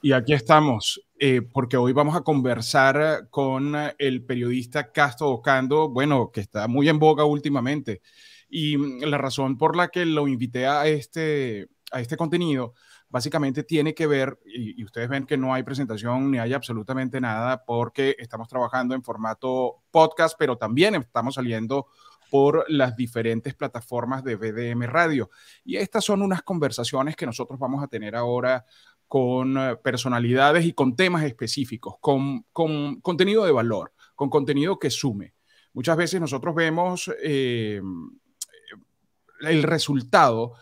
Y aquí estamos, eh, porque hoy vamos a conversar con el periodista Castro Ocando, bueno, que está muy en boga últimamente. Y mm, la razón por la que lo invité a este, a este contenido, básicamente tiene que ver, y, y ustedes ven que no hay presentación ni hay absolutamente nada, porque estamos trabajando en formato podcast, pero también estamos saliendo por las diferentes plataformas de BDM Radio. Y estas son unas conversaciones que nosotros vamos a tener ahora con eh, personalidades y con temas específicos, con, contenido de valor, con contenido que sume. Muchas veces nosotros vemos eh, el resultado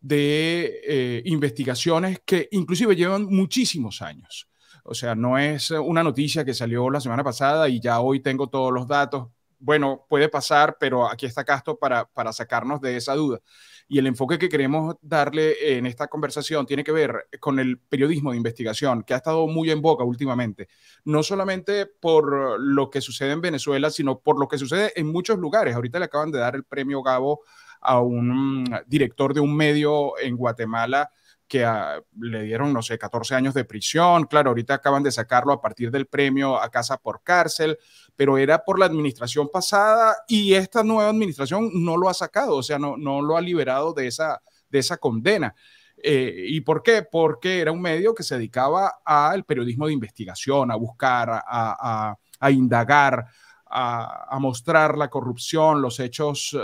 de eh, investigaciones que inclusive llevan muchísimos años. O sea, no es una noticia que salió la semana pasada y ya hoy tengo todos los datos bueno, puede pasar, pero aquí está Castro para, para sacarnos de esa duda. Y el enfoque que queremos darle en esta conversación tiene que ver con el periodismo de investigación, que ha estado muy en boca últimamente, no solamente por lo que sucede en Venezuela, sino por lo que sucede en muchos lugares. Ahorita le acaban de dar el premio Gabo a un mm, director de un medio en Guatemala que ah, le dieron, no sé, 14 años de prisión. Claro, ahorita acaban de sacarlo a partir del premio a casa por cárcel, pero era por la administración pasada y esta nueva administración no lo ha sacado, o sea, no, no lo ha liberado de esa, de esa condena. Eh, ¿Y por qué? Porque era un medio que se dedicaba al periodismo de investigación, a buscar, a indagar, a, mostrar la corrupción, los hechos eh,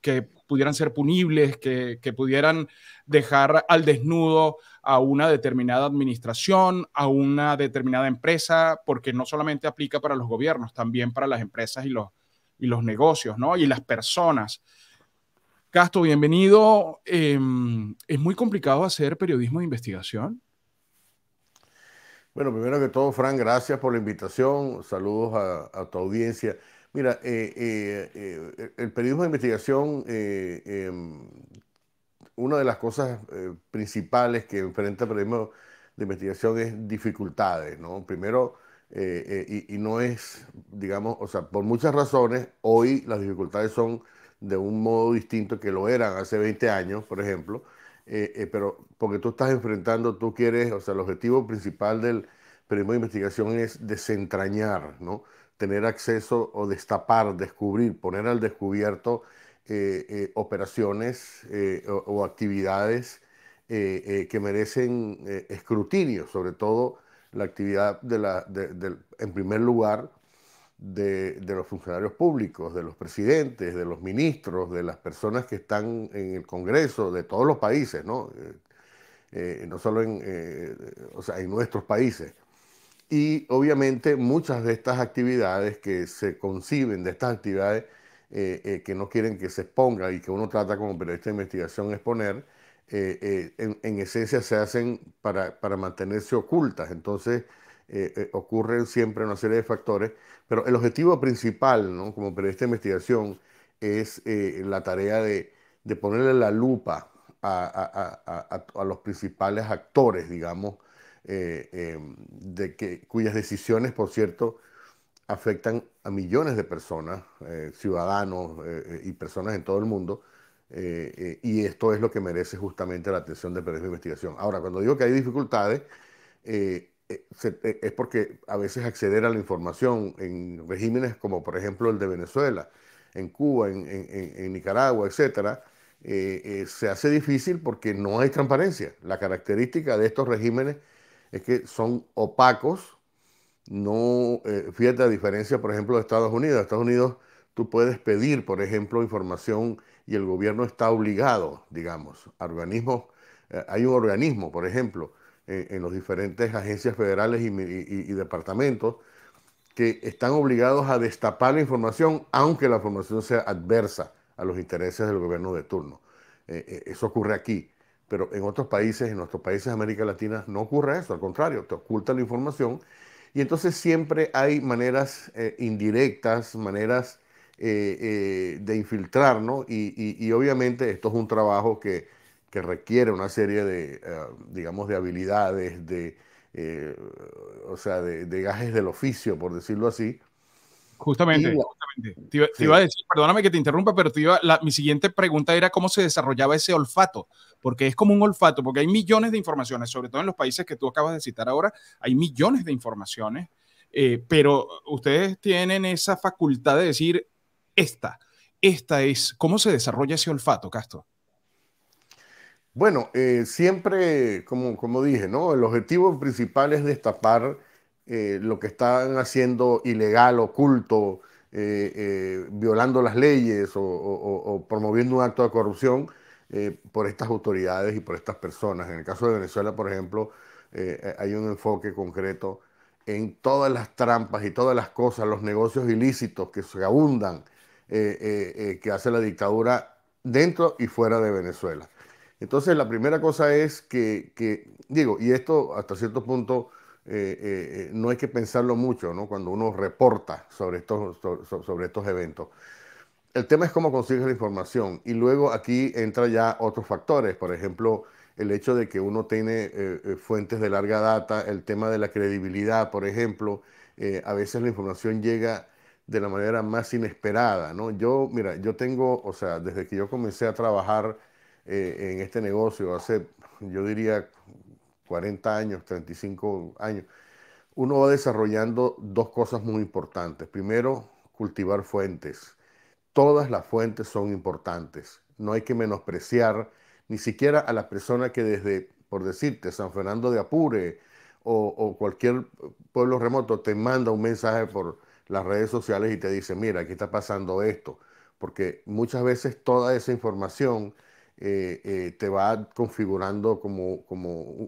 que pudieran ser punibles, que, pudieran dejar al desnudo a una determinada administración, a una determinada empresa, porque no solamente aplica para los gobiernos, también para las empresas y los, y los negocios, ¿no? Y las personas. Casto, bienvenido. Em, es muy complicado hacer periodismo de investigación. Bueno, primero que todo, Fran, gracias por la invitación. Saludos a, tu audiencia. Mira, eh, eh, eh, el periodismo de investigación, em, una de las cosas principales que enfrenta el periodismo de investigación es dificultades, ¿no? Primero, y, y, no es, digamos, o sea, por muchas razones, hoy las dificultades son de un modo distinto que lo eran hace 20 años, por ejemplo. Eh, eh, pero porque tú estás enfrentando, tú quieres, o sea, el objetivo principal del periodismo de investigación es desentrañar, ¿no? Tener acceso o destapar, descubrir, poner al descubierto eh, operaciones o, actividades que merecen escrutinio, sobre todo la actividad de la, en primer lugar, de, de, los funcionarios públicos, de los presidentes, de los ministros, de las personas que están en el Congreso, de todos los países, ¿no? Eh, eh no solo en, eh, o sea, en nuestros países. Y obviamente muchas de estas actividades que se conciben, de estas actividades eh, que no quieren que se exponga y que uno trata como periodista de investigación exponer, en, en, esencia se hacen para, para mantenerse ocultas. Entonces, eh, eh, ocurren siempre una serie de factores, pero el objetivo principal, como periodista de investigación, es eh, la tarea de, ponerle la lupa a, los principales actores, digamos, em, de que, cuyas decisiones, por cierto, afectan a millones de personas, ciudadanos y personas en todo el mundo, y esto es lo que merece justamente la atención del periodista de investigación. Ahora, cuando digo que hay dificultades, eh, eh, es porque a veces acceder a la información en regímenes como por ejemplo el de Venezuela, en Cuba, en, Nicaragua, etcétera, eh, se hace difícil porque no hay transparencia. La característica de estos regímenes es que son opacos. No, fíjate la diferencia, por ejemplo, de Estados Unidos. Estados Unidos tú puedes pedir, por ejemplo, información y el gobierno está obligado, digamos, a organismos. hay un organismo, por ejemplo, en las diferentes agencias federales y, departamentos que están obligados a destapar la información, aunque la información sea adversa a los intereses del gobierno de turno. Eh, eh, eso ocurre aquí, pero en otros países, en nuestros países de América Latina, no ocurre eso, al contrario, te oculta la información y entonces siempre hay maneras eh, indirectas, maneras de infiltrarnos y obviamente esto es un trabajo que que requiere una serie de, eh, digamos, de habilidades, de, eh, o sea, de, gajes del oficio, por decirlo así. Justamente, justamente. Te, iba, a decir, perdóname que te interrumpa, pero te iba, mi siguiente pregunta era cómo se desarrollaba ese olfato, porque es como un olfato, porque hay millones de informaciones, sobre todo en los países que tú acabas de citar ahora, hay millones de informaciones, eh, pero ustedes tienen esa facultad de decir, esta, esta es, ¿cómo se desarrolla ese olfato, Castro? Bueno, eh, siempre, como, dije, ¿no? El objetivo principal es destapar eh, lo que están haciendo ilegal, oculto, eh, violando las leyes o, o, promoviendo un acto de corrupción por estas autoridades y por estas personas. En el caso de Venezuela, por ejemplo, hay un enfoque concreto en todas las trampas y todas las cosas, los negocios ilícitos que se abundan, que hace la dictadura dentro y fuera de Venezuela. Entonces, la primera cosa es que, digo, y esto hasta cierto punto eh, eh, eh, no hay que pensarlo mucho, ¿no? Cuando uno reporta sobre estos, sobre estos eventos. El tema es cómo consigues la información y luego aquí entra ya otros factores, por ejemplo, el hecho de que uno tiene fuentes de larga data, el tema de la credibilidad, por ejemplo, a veces la información llega de la manera más inesperada, ¿no? Yo, mira, yo tengo, o sea, desde que yo comencé a trabajar eh, en este negocio hace, yo diría, 40 años, 35 años, uno va desarrollando dos cosas muy importantes. Primero, cultivar fuentes. Todas las fuentes son importantes. No hay que menospreciar ni siquiera a las personas que desde, por decirte, San Fernando de Apure o, o cualquier pueblo remoto te manda un mensaje por las redes sociales y te dice, mira, aquí está pasando esto. Porque muchas veces toda esa información eh, eh, te va configurando como,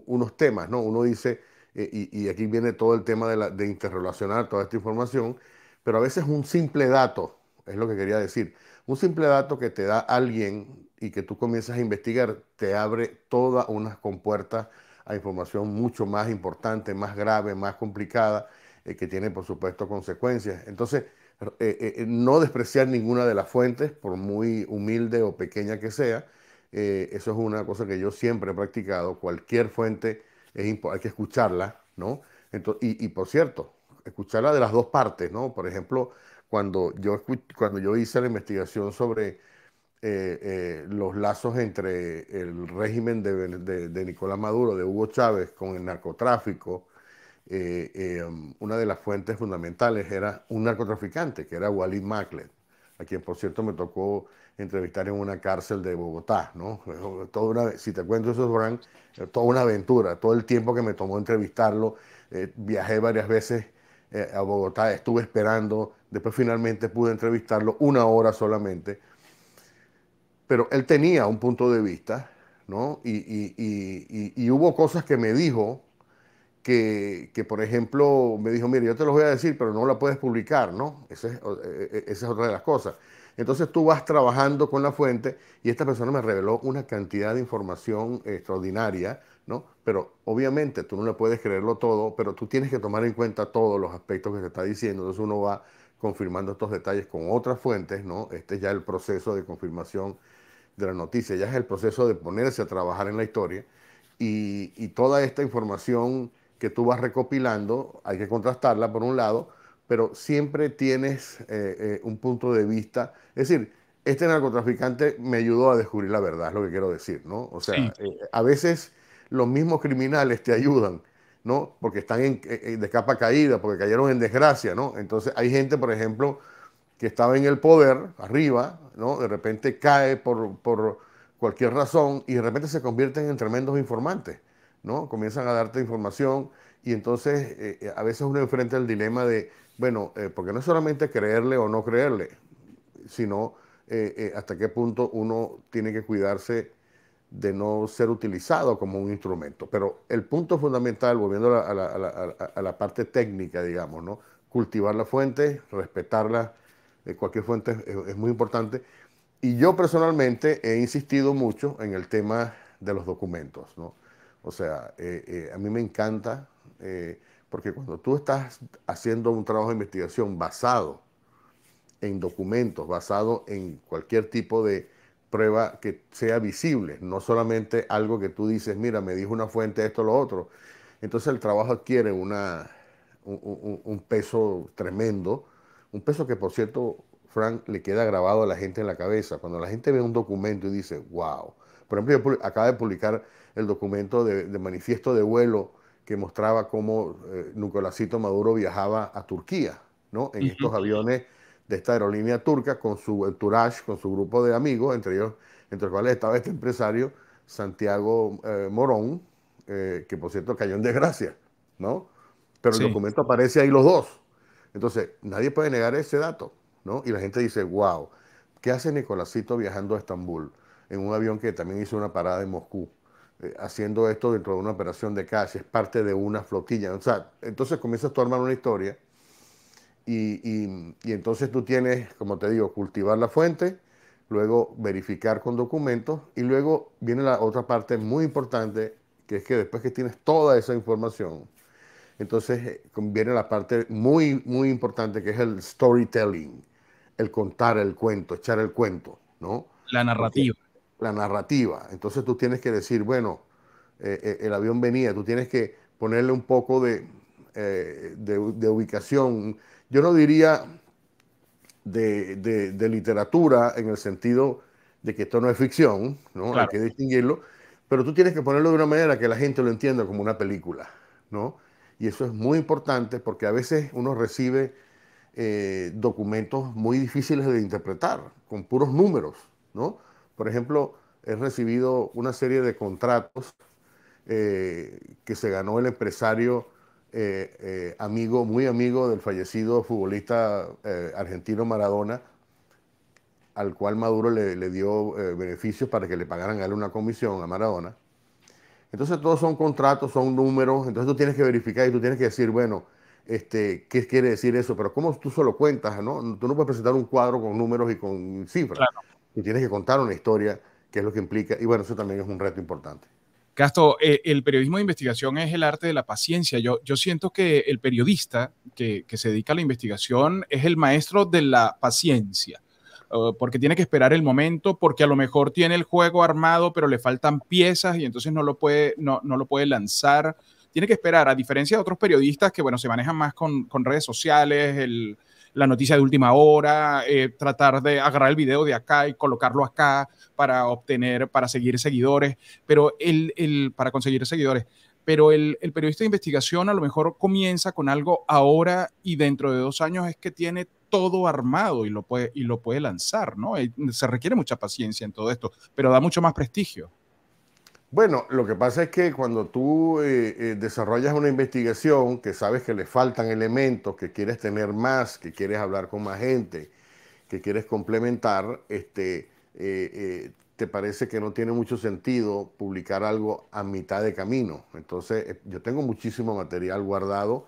unos temas, ¿no? Uno dice, eh, y, aquí viene todo el tema de, la, de, interrelacionar toda esta información, pero a veces un simple dato, es lo que quería decir, un simple dato que te da alguien y que tú comienzas a investigar, te abre todas unas compuertas a información mucho más importante, más grave, más complicada, que tiene por supuesto consecuencias. Entonces, no despreciar ninguna de las fuentes, por muy humilde o pequeña que sea, eh, eso es una cosa que yo siempre he practicado. Cualquier fuente hay que escucharla, ¿no? Entonces, y, por cierto, escucharla de las dos partes, ¿no? Por ejemplo, cuando yo, cuando yo hice la investigación sobre eh, eh, los lazos entre el régimen de, Nicolás Maduro, de Hugo Chávez, con el narcotráfico, em, una de las fuentes fundamentales era un narcotraficante, que era Walid Maclet a quien por cierto me tocó entrevistar en una cárcel de Bogotá, ¿no? Toda una, si te cuento eso, Bran, eh, toda una aventura, todo el tiempo que me tomó entrevistarlo, eh, viajé varias veces eh, a Bogotá, estuve esperando, después finalmente pude entrevistarlo una hora solamente, pero él tenía un punto de vista, ¿no? Y, y, y, y hubo cosas que me dijo que, por ejemplo, me dijo, mire, yo te lo voy a decir, pero no la puedes publicar, ¿no? E, e, esa es, otra de las cosas. Entonces tú vas trabajando con la fuente y esta persona me reveló una cantidad de información extraordinaria, ¿no? Pero obviamente tú no le puedes creerlo todo, pero tú tienes que tomar en cuenta todos los aspectos que se está diciendo. Entonces uno va confirmando estos detalles con otras fuentes, ¿no? Este es ya el proceso de confirmación de la noticia, ya es el proceso de ponerse a trabajar en la historia y toda esta información que tú vas recopilando, hay que contrastarla por un lado, pero siempre tienes eh, eh, un punto de vista. Es decir, este narcotraficante me ayudó a descubrir la verdad, es lo que quiero decir, ¿no? O sea, eh, a veces los mismos criminales te ayudan, ¿no? Porque están en, de capa caída, porque cayeron en desgracia, ¿no? Entonces hay gente, por ejemplo, que estaba en el poder, arriba, ¿no? De repente cae por, por cualquier razón y de repente se convierten en tremendos informantes. Comienzan a darte información y entonces eh, eh, a veces uno enfrenta el dilema de, bueno, eh, porque no es solamente creerle o no creerle, sino hasta qué punto uno tiene que cuidarse de no ser utilizado como un instrumento. Pero el punto fundamental, volviendo a la, parte técnica, digamos, cultivar la fuente, respetarla, cualquier fuente es, muy importante. Y yo personalmente he insistido mucho en el tema de los documentos. O sea, eh, eh, a mí me encanta eh, porque cuando tú estás haciendo un trabajo de investigación basado en documentos, basado en cualquier tipo de prueba que sea visible, no solamente algo que tú dices, mira, me dijo una fuente esto o lo otro. Entonces el trabajo adquiere una, un, peso tremendo, un peso que por cierto, Frank, le queda grabado a la gente en la cabeza. Cuando la gente ve un documento y dice, wow, por ejemplo, yo acaba de publicar el documento de, manifiesto de vuelo que mostraba cómo eh, Nicolásito Maduro viajaba a Turquía, ¿no? En estos aviones de esta aerolínea turca con su entourage, con su grupo de amigos, entre ellos, entre los cuales estaba este empresario, Santiago eh, Morón, eh, que por cierto cayó en desgracia, ¿no? Pero el documento aparece ahí los dos. Entonces, nadie puede negar ese dato, ¿no? Y la gente dice, wow, ¿qué hace Nicolásito viajando a Estambul en un avión que también hizo una parada en Moscú? Eh, haciendo esto dentro de una operación de calle es parte de una flotilla. O sea, entonces comienzas tú a armar una historia y, y entonces tú tienes, como te digo, cultivar la fuente, luego verificar con documentos y luego viene la otra parte muy importante, que es que después que tienes toda esa información, entonces eh, viene la parte muy, muy importante que es el storytelling, el contar el cuento, echar el cuento, ¿no? La narrativa la narrativa. Entonces tú tienes que decir, bueno, eh, eh, el avión venía, tú tienes que ponerle un poco de, eh, de, ubicación. Yo no diría de, literatura en el sentido de que esto no es ficción, ¿no? Hay que distinguirlo, pero tú tienes que ponerlo de una manera que la gente lo entienda como una película, ¿no? Y eso es muy importante porque a veces uno recibe documentos muy difíciles de interpretar, con puros números, ¿no? Por ejemplo, he recibido una serie de contratos eh, que se ganó el empresario eh, eh, amigo, muy amigo del fallecido futbolista argentino Maradona, al cual Maduro le, dio beneficios para que le pagaran a él una comisión a Maradona. Entonces todos son contratos, son números, entonces tú tienes que verificar y tú tienes que decir, bueno, este, ¿qué quiere decir eso? Pero ¿cómo tú solo cuentas? ¿no? Tú no puedes presentar un cuadro con números y con cifras. Claro y tienes que contar una historia, que es lo que implica, y bueno, eso también es un reto importante. Castro eh, el periodismo de investigación es el arte de la paciencia. Yo, yo siento que el periodista que, se dedica a la investigación es el maestro de la paciencia eh, porque tiene que esperar el momento, porque a lo mejor tiene el juego armado, pero le faltan piezas y entonces no lo puede, no, lo puede lanzar. Tiene que esperar, a diferencia de otros periodistas que, bueno, se manejan más con, con redes sociales, el, la noticia de última hora, eh, tratar de agarrar el video de acá y colocarlo acá para obtener, para seguir seguidores, pero el, para conseguir seguidores. Pero el, el periodista de investigación a lo mejor comienza con algo ahora y dentro de dos años es que tiene todo armado y lo puede, y lo puede lanzar, ¿no? Eh, se requiere mucha paciencia en todo esto, pero da mucho más prestigio. Bueno, lo que pasa es que cuando tú eh, eh, desarrollas una investigación que sabes que le faltan elementos, que quieres tener más, que quieres hablar con más gente, que quieres complementar, este, eh, te parece que no tiene mucho sentido publicar algo a mitad de camino. Entonces, yo tengo muchísimo material guardado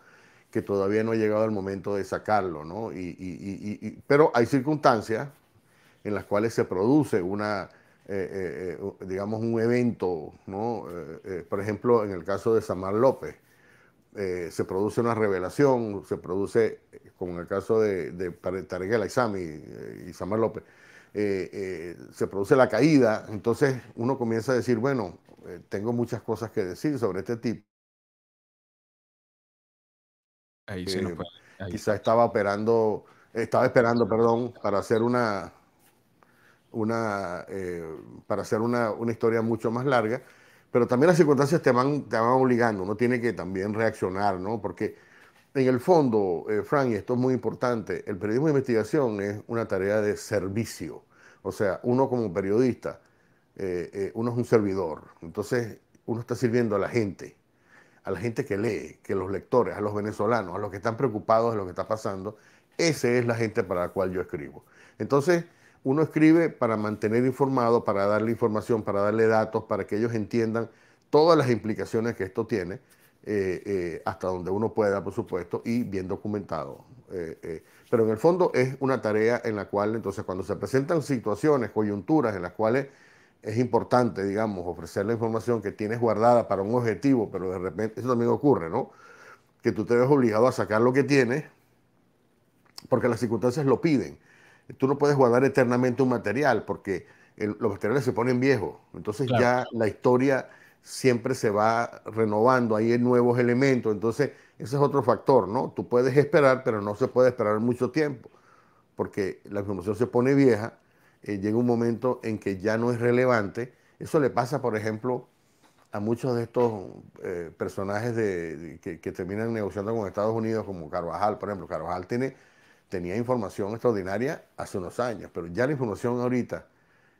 que todavía no ha llegado el momento de sacarlo, ¿no? Y, y, y, pero hay circunstancias en las cuales se produce una eh, eh, eh, digamos, un evento, ¿no? por ejemplo, en el caso de Samar López, se produce una revelación, se produce, como en el caso de, de Tarek El y, Samar López, se produce la caída, entonces uno comienza a decir, bueno, tengo muchas cosas que decir sobre este tipo. Quizá estaba operando, estaba esperando, perdón, para hacer una, una, eh, para hacer una, historia mucho más larga, pero también las circunstancias te van, te van obligando, uno tiene que también reaccionar, ¿no? Porque en el fondo, eh, Frank, y esto es muy importante, el periodismo de investigación es una tarea de servicio, o sea, uno como periodista, eh, uno es un servidor, entonces uno está sirviendo a la gente, a la gente que lee, que los lectores, a los venezolanos, a los que están preocupados de lo que está pasando, esa es la gente para la cual yo escribo. Entonces, uno escribe para mantener informado, para darle información, para darle datos, para que ellos entiendan todas las implicaciones que esto tiene, eh, eh, hasta donde uno pueda, por supuesto, y bien documentado. Eh, pero en el fondo es una tarea en la cual, entonces, cuando se presentan situaciones, coyunturas en las cuales es importante, digamos, ofrecer la información que tienes guardada para un objetivo, pero de repente, eso también ocurre, ¿no? Que tú te ves obligado a sacar lo que tienes porque las circunstancias lo piden tú no puedes guardar eternamente un material porque los materiales se ponen viejos. Entonces ya la historia siempre se va renovando, hay nuevos elementos. Entonces ese es otro factor, ¿no? Tú puedes esperar, pero no se puede esperar mucho tiempo porque la información se pone vieja, eh, llega un momento en que ya no es relevante. Eso le pasa, por ejemplo, a muchos de estos eh, personajes que, terminan negociando con Estados Unidos, como Carvajal, por ejemplo. Carvajal tiene tenía información extraordinaria hace unos años, pero ya la información ahorita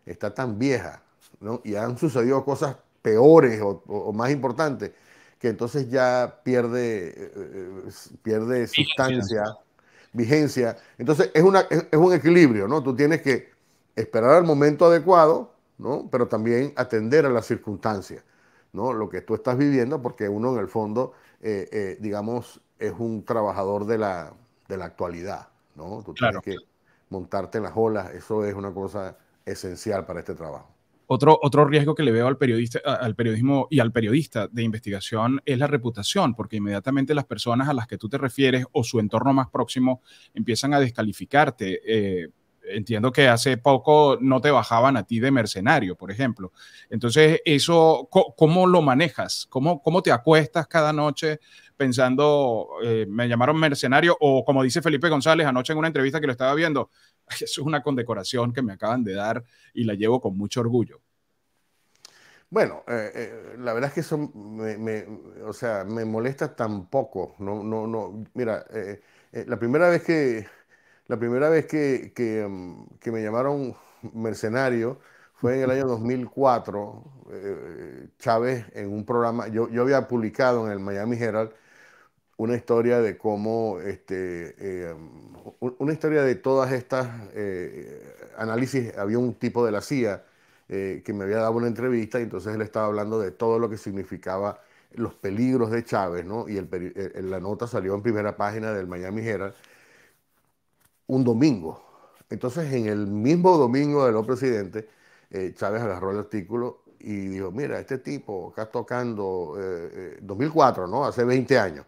está tan vieja ¿no? y han sucedido cosas peores o, más importantes que entonces ya pierde, eh, eh, pierde sustancia, vigencia. Entonces es, una, es, un equilibrio, ¿no? Tú tienes que esperar al momento adecuado, Pero también atender a las circunstancias, ¿no? Lo que tú estás viviendo, porque uno en el fondo, eh, digamos, es un trabajador de la, de la actualidad, Tú claro. tienes que montarte en las olas, eso es una cosa esencial para este trabajo. Otro, otro riesgo que le veo al, periodista, al periodismo y al periodista de investigación es la reputación, porque inmediatamente las personas a las que tú te refieres o su entorno más próximo empiezan a descalificarte eh, entiendo que hace poco no te bajaban a ti de mercenario, por ejemplo. Entonces, eso, ¿cómo lo manejas? ¿Cómo, cómo te acuestas cada noche pensando, eh, me llamaron mercenario? O como dice Felipe González anoche en una entrevista que lo estaba viendo, es una condecoración que me acaban de dar y la llevo con mucho orgullo. Bueno, eh, eh, la verdad es que eso me, o sea, me molesta tampoco No, no, no. Mira, la primera vez que la primera vez mm, que, me llamaron mercenario fue en el año 2004. Eh, Chávez, en un programa, yo, yo había publicado en el Miami Herald una historia de cómo, este, eh, una historia de todas estas eh, análisis, había un tipo de la CIA que me había dado una entrevista y entonces él estaba hablando de todo lo que significaba los peligros de Chávez, ¿no? Y la nota salió en primera página del Miami Herald un domingo. Entonces, en el mismo domingo de los presidentes, eh, Chávez agarró el artículo y dijo, mira, este tipo acá tocando 2004, eh, eh, ¿no? Hace 20 años.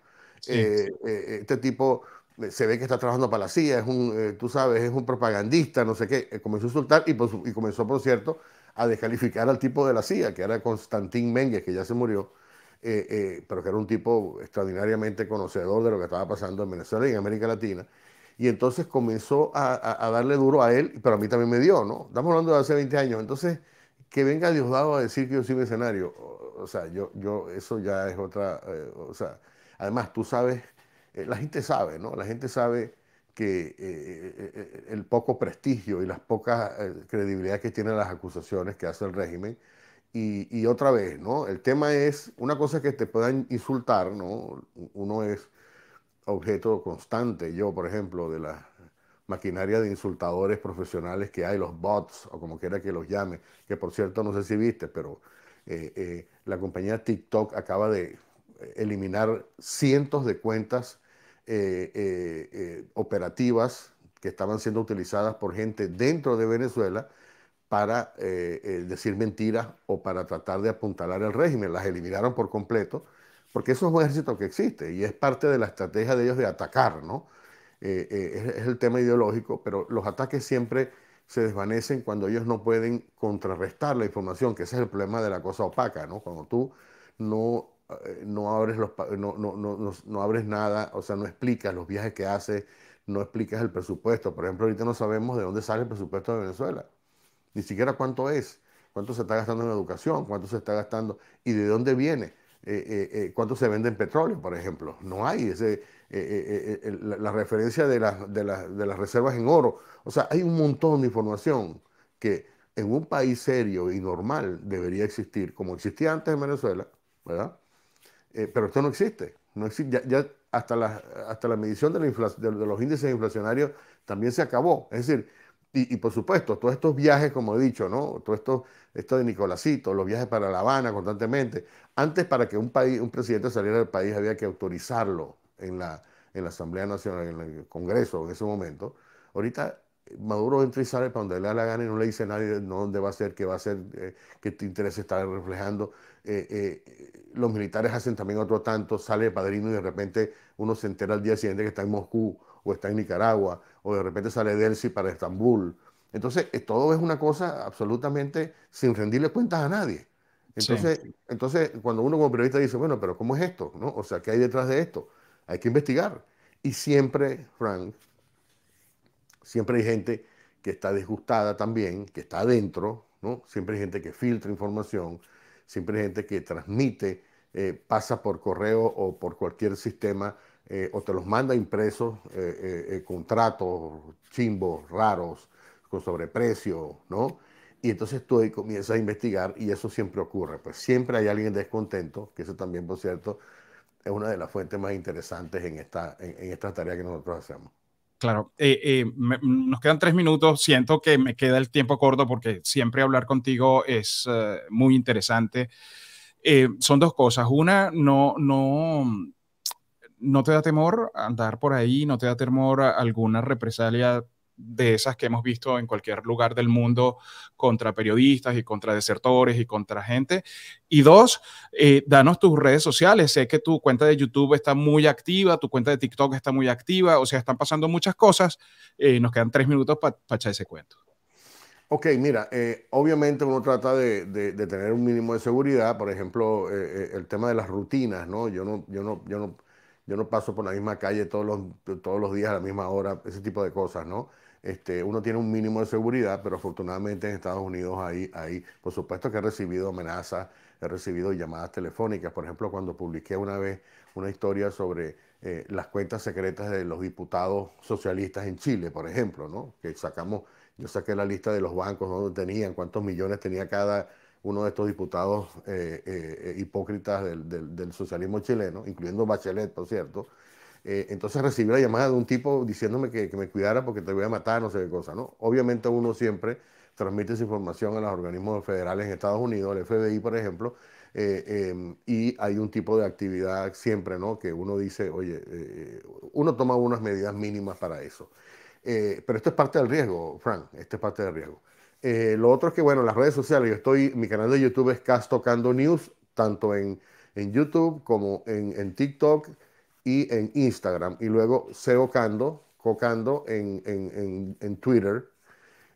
este tipo se ve que está trabajando para la CIA, es un, tú sabes, es un propagandista, no sé qué. comenzó a insultar y, y, comenzó, por cierto, a descalificar al tipo de la CIA, que era Constantín Mengues, que ya se murió, pero que era un tipo extraordinariamente conocedor de lo que estaba pasando en Venezuela y en América Latina y entonces comenzó a, darle duro a él, pero a mí también me dio, ¿no? Estamos hablando de hace 20 años, entonces que venga Diosdado a decir que yo soy mercenario, o, sea, yo, yo, eso ya es otra, eh, o sea, además tú sabes, eh, la gente sabe, ¿no? La gente sabe que eh, el poco prestigio y las pocas credibilidad que tienen las acusaciones que hace el régimen, y, y, otra vez, ¿no? El tema es, una cosa que te puedan insultar, ¿no? Uno es objeto constante, yo, por ejemplo, de la maquinaria de insultadores profesionales que hay, los bots, o como quiera que los llame, que por cierto no sé si viste, pero eh, eh, la compañía TikTok acaba de eh, eliminar cientos de cuentas operativas que estaban siendo utilizadas por gente dentro de Venezuela para decir mentiras o para tratar de apuntalar el régimen. Las eliminaron por completo porque eso es un ejército que existe y es parte de la estrategia de ellos de atacar, ¿no? Eh, eh, es, el tema ideológico, pero los ataques siempre se desvanecen cuando ellos no pueden contrarrestar la información, que ese es el problema de la cosa opaca, ¿no? Cuando tú no, eh, no, abres, los, no, no abres nada, o sea, no explicas los viajes que haces, no explicas el presupuesto. Por ejemplo, ahorita no sabemos de dónde sale el presupuesto de Venezuela, ni siquiera cuánto es, cuánto se está gastando en educación, cuánto se está gastando y de dónde viene eh, eh, eh, cuánto se vende en petróleo, por ejemplo. No hay ese, la, referencia de, las de, de, las reservas en oro. O sea, hay un montón de información que en un país serio y normal debería existir, como existía antes en Venezuela, ¿verdad? pero esto no existe. No existe ya, hasta, la, hasta la medición de, la de, los índices inflacionarios también se acabó. Es decir, y, y por supuesto, todos estos viajes, como he dicho, ¿no? Todos estos esto de Nicolásito, los viajes para La Habana constantemente. Antes para que un, país, un presidente saliera del país había que autorizarlo en la, Asamblea Nacional, en el Congreso en ese momento. Ahorita Maduro entra y sale para donde le da la gana y no le dice a nadie dónde va a ser, qué va a ser, eh, qué interés está reflejando. Eh, eh, los militares hacen también otro tanto, sale padrino y de repente uno se entera al día siguiente que está en Moscú o está en Nicaragua o de repente sale Delsi para Estambul entonces, eh, todo es una cosa absolutamente sin rendirle cuentas a nadie. Entonces, entonces cuando uno como periodista dice, bueno, pero ¿cómo es esto? O sea, ¿qué hay detrás de esto? Hay que investigar. Y siempre, Frank, siempre hay gente que está disgustada también, que está adentro, ¿no? Siempre hay gente que filtra información, siempre hay gente que transmite, eh, pasa por correo o por cualquier sistema, eh, o te los manda impresos, contratos chimbos, raros, con sobreprecio, ¿no? Y entonces tú ahí comienzas a investigar y eso siempre ocurre. Pues siempre hay alguien descontento, que eso también, por cierto, es una de las fuentes más interesantes en esta, en, esta tarea que nosotros hacemos. Claro, eh, eh, nos quedan tres minutos, siento que me queda el tiempo corto porque siempre hablar contigo es eh, muy interesante. son dos cosas. Una, no, no, no te da temor andar por ahí, no te da temor alguna represalia de esas que hemos visto en cualquier lugar del mundo contra periodistas y contra desertores y contra gente. Y dos, eh, danos tus redes sociales. Sé que tu cuenta de YouTube está muy activa, tu cuenta de TikTok está muy activa, o sea, están pasando muchas cosas. Eh, nos quedan tres minutos para echar ese cuento. Ok, mira, eh, obviamente uno trata de, tener un mínimo de seguridad, por ejemplo, el tema de las rutinas, ¿no? Yo no, yo no, yo no, yo no paso por la misma calle todos todos los días a la misma hora, ese tipo de cosas, ¿no? Este, uno tiene un mínimo de seguridad, pero afortunadamente en Estados Unidos hay, hay, por supuesto que he recibido amenazas, he recibido llamadas telefónicas. Por ejemplo, cuando publiqué una vez una historia sobre eh, las cuentas secretas de los diputados socialistas en Chile, por ejemplo, ¿no? Que sacamos, yo saqué la lista de los bancos, donde tenían, cuántos millones tenía cada uno de estos diputados eh, eh, hipócritas del, del, del socialismo chileno, incluyendo Bachelet, por cierto eh, entonces recibí la llamada de un tipo diciéndome que, me cuidara porque te voy a matar, no sé qué cosa, ¿no? Obviamente uno siempre transmite esa información a los organismos federales en Estados Unidos, el FBI, por ejemplo, eh, em, y hay un tipo de actividad siempre, ¿no? Que uno dice, oye, eh, uno toma unas medidas mínimas para eso. pero esto es parte del riesgo, Frank, esto es parte del riesgo. lo otro es que, bueno, las redes sociales, yo estoy, mi canal de YouTube es tocando News, tanto en, YouTube como en, en TikTok, y en Instagram. Y luego SEO Cocando en, Twitter.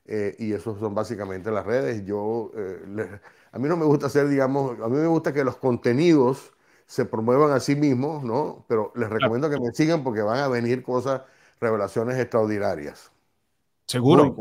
Eh, y eso son básicamente las redes. Yo, eh, a mí no me gusta hacer, digamos, a mí me gusta que los contenidos se promuevan a sí mismos, ¿no? Pero les recomiendo que me sigan porque van a venir cosas, revelaciones extraordinarias. Seguro.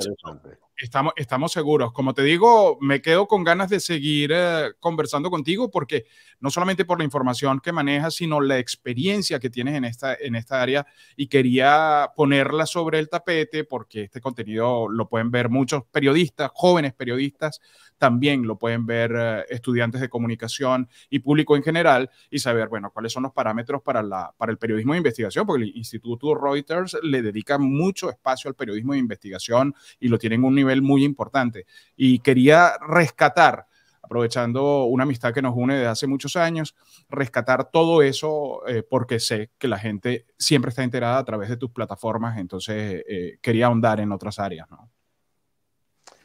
Estamos, estamos seguros. Como te digo, me quedo con ganas de seguir eh, conversando contigo porque no solamente por la información que manejas, sino la experiencia que tienes en esta, en esta área y quería ponerla sobre el tapete porque este contenido lo pueden ver muchos periodistas, jóvenes periodistas, también lo pueden ver eh, estudiantes de comunicación y público en general y saber, bueno, cuáles son los parámetros para, la, para el periodismo de investigación, porque el Instituto Reuters le dedica mucho espacio al periodismo de investigación y lo tienen un muy importante. Y quería rescatar, aprovechando una amistad que nos une desde hace muchos años, rescatar todo eso eh, porque sé que la gente siempre está enterada a través de tus plataformas, entonces eh, quería ahondar en otras áreas, ¿no?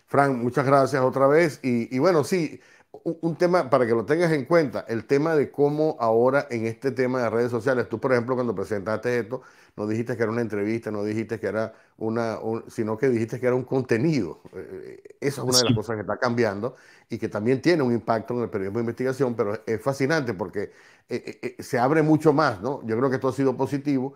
Frank, muchas gracias otra vez. Y, y bueno, sí, un tema para que lo tengas en cuenta, el tema de cómo ahora en este tema de redes sociales, tú por ejemplo cuando presentaste esto, no dijiste que era una entrevista, no dijiste que era una, sino que dijiste que era un contenido. Eh, eh, esa es una de las cosas que está cambiando y que también tiene un impacto en el periodismo de investigación, pero es fascinante porque eh, se abre mucho más, ¿no? Yo creo que esto ha sido positivo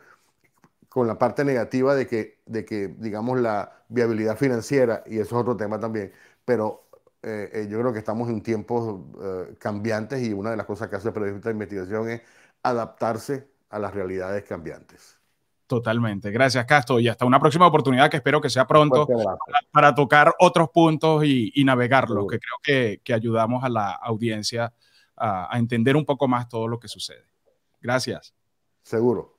con la parte negativa de que, de que digamos, la viabilidad financiera, y eso es otro tema también, pero eh, eh, yo creo que estamos en tiempos eh, cambiantes y una de las cosas que hace el periodista de investigación es adaptarse a las realidades cambiantes. Totalmente. Gracias, Castro. Y hasta una próxima oportunidad que espero que sea pronto para, tocar otros puntos y, y navegarlos, que creo que, ayudamos a la audiencia a entender un poco más todo lo que sucede. Gracias. Seguro.